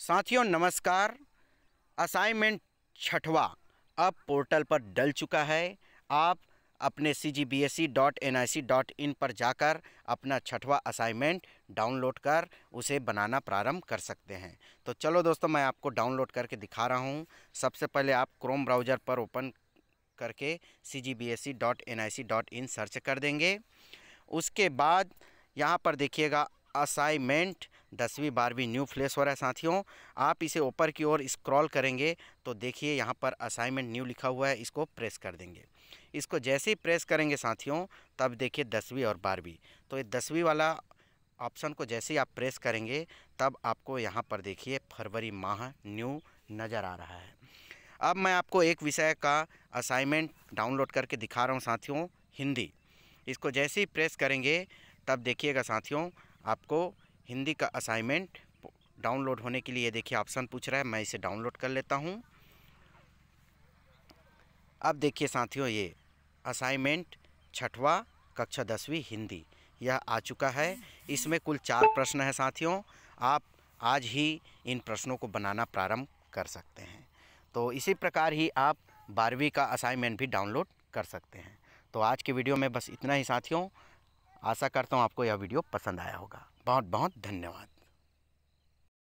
साथियों नमस्कार असाइनमेंट छठवा अब पोर्टल पर डल चुका है आप अपने C G B S C dot N I C dot in पर जाकर अपना छठवा असाइनमेंट डाउनलोड कर उसे बनाना प्रारंभ कर सकते हैं तो चलो दोस्तों मैं आपको डाउनलोड करके दिखा रहा हूँ सबसे पहले आप क्रोम ब्राउज़र पर ओपन करके C G B S C dot N I C dot in search कर देंगे उसके बाद यहाँ पर देखिएगा असाइनमेंट दसवीं बारहवीं न्यू फ्लेश हो रहा है साथियों आप इसे ऊपर की ओर स्क्रॉल करेंगे तो देखिए यहाँ पर असाइनमेंट न्यू लिखा हुआ है इसको प्रेस कर देंगे इसको जैसे ही प्रेस करेंगे साथियों तब देखिए दसवीं और बारहवीं तो ये दसवीं वाला ऑप्शन को जैसे ही आप प्रेस करेंगे तब आपको यहाँ पर देखिए फरवरी माह न्यू नज़र आ रहा है अब मैं आपको एक विषय का असाइनमेंट डाउनलोड करके दिखा रहा हूँ साथियों हिंदी इसको जैसे ही प्रेस करेंगे तब देखिएगा साथियों आपको हिंदी का असाइनमेंट डाउनलोड होने के लिए देखिए ऑप्शन पूछ रहा है मैं इसे डाउनलोड कर लेता हूँ अब देखिए साथियों ये असाइनमेंट छठवा कक्षा दसवीं हिंदी यह आ चुका है इसमें कुल चार प्रश्न हैं साथियों आप आज ही इन प्रश्नों को बनाना प्रारंभ कर सकते हैं तो इसी प्रकार ही आप बारहवीं का असाइनमेंट भी डाउनलोड कर सकते हैं तो आज के वीडियो में बस इतना ही साथियों आशा करता हूँ आपको यह वीडियो पसंद आया होगा बहुत बहुत धन्यवाद